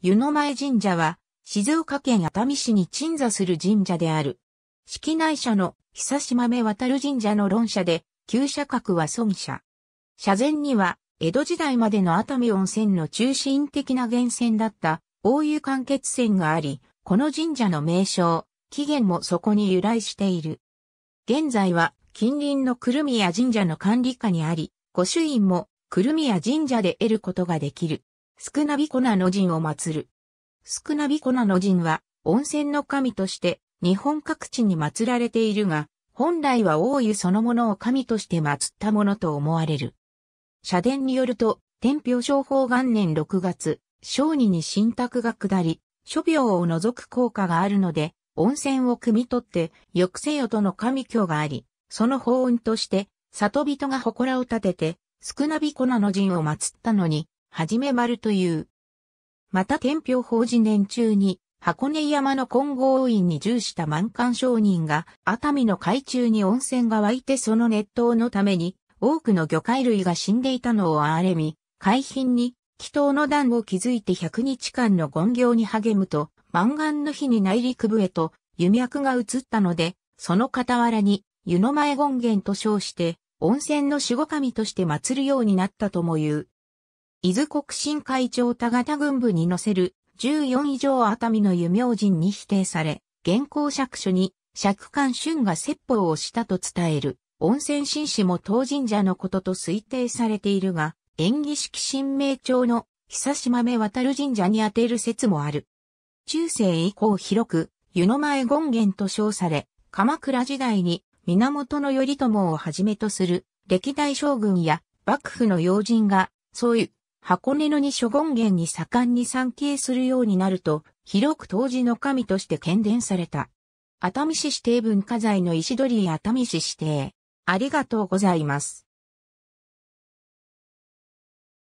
湯の前神社は、静岡県熱海市に鎮座する神社である。式内社の久島目渡る神社の論社で、旧社格は孫社。社前には、江戸時代までの熱海温泉の中心的な源泉だった大湯間欠泉があり、この神社の名称、起源もそこに由来している。現在は近隣のるみ宮神社の管理下にあり、御朱印もるみ宮神社で得ることができる。スクナビコナの神を祀る。スクナビコナの神は、温泉の神として、日本各地に祀られているが、本来は大湯そのものを神として祀ったものと思われる。社殿によると、天平商法元年6月、小児に信託が下り、諸病を除く効果があるので、温泉を汲み取って、抑制よとの神教があり、その法運として、里人が祠を建てて、少なび粉の神を祀ったのに、はじめ丸という。また天平法事年中に、箱根山の金剛院に従した満館商人が、熱海の海中に温泉が湧いてその熱湯のために、多くの魚介類が死んでいたのを憐れみ、海浜に、祈祷の段を築いて100日間の権行に励むと、満願の日に内陸部へと、湯脈が移ったので、その傍らに、湯の前権現と称して、温泉の守護神として祀るようになったとも言う。伊豆国新会長田型軍部に載せる14以上熱海の湯名人に否定され、現行釈書に釈官春が説法をしたと伝える温泉紳士も当神社のことと推定されているが、演技式神明町の久島目渡る神社に当てる説もある。中世以降広く湯の前権現と称され、鎌倉時代に源頼朝をはじめとする歴代将軍や幕府の要人が、そういう箱根の二諸権現に盛んに参詣するようになると、広く当時の神として喧伝された。熱海市指定文化財の石鳥居熱海市指定。ありがとうございます。